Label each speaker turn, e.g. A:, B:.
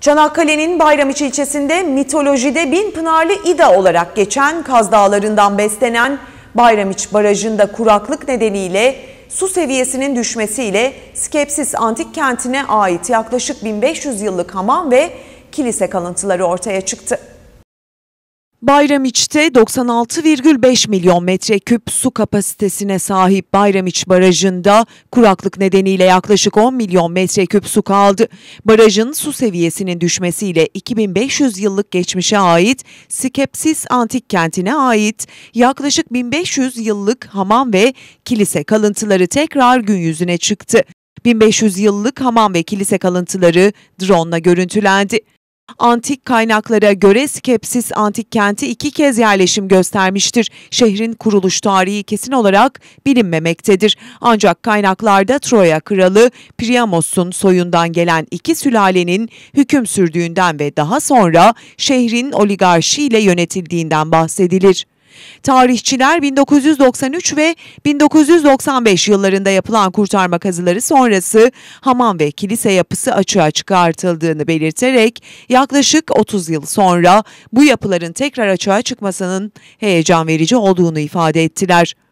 A: Çanakkale'nin Bayramiçi ilçesinde mitolojide bin pınarlı ida olarak geçen Kaz Dağları'ndan beslenen Bayramiç Barajı'nda kuraklık nedeniyle su seviyesinin düşmesiyle Skepsis Antik Kenti'ne ait yaklaşık 1500 yıllık hamam ve kilise kalıntıları ortaya çıktı. Bayramiç'te 96,5 milyon metreküp su kapasitesine sahip Bayramiç Barajı'nda kuraklık nedeniyle yaklaşık 10 milyon metreküp su kaldı. Barajın su seviyesinin düşmesiyle 2500 yıllık geçmişe ait Skepsis Antik Kenti'ne ait yaklaşık 1500 yıllık hamam ve kilise kalıntıları tekrar gün yüzüne çıktı. 1500 yıllık hamam ve kilise kalıntıları drone görüntülendi. Antik kaynaklara göre Skepsis antik kenti iki kez yerleşim göstermiştir. Şehrin kuruluş tarihi kesin olarak bilinmemektedir. Ancak kaynaklarda Troya kralı Priamos'un soyundan gelen iki sülalenin hüküm sürdüğünden ve daha sonra şehrin oligarşi ile yönetildiğinden bahsedilir. Tarihçiler 1993 ve 1995 yıllarında yapılan kurtarma kazıları sonrası hamam ve kilise yapısı açığa çıkartıldığını belirterek yaklaşık 30 yıl sonra bu yapıların tekrar açığa çıkmasının heyecan verici olduğunu ifade ettiler.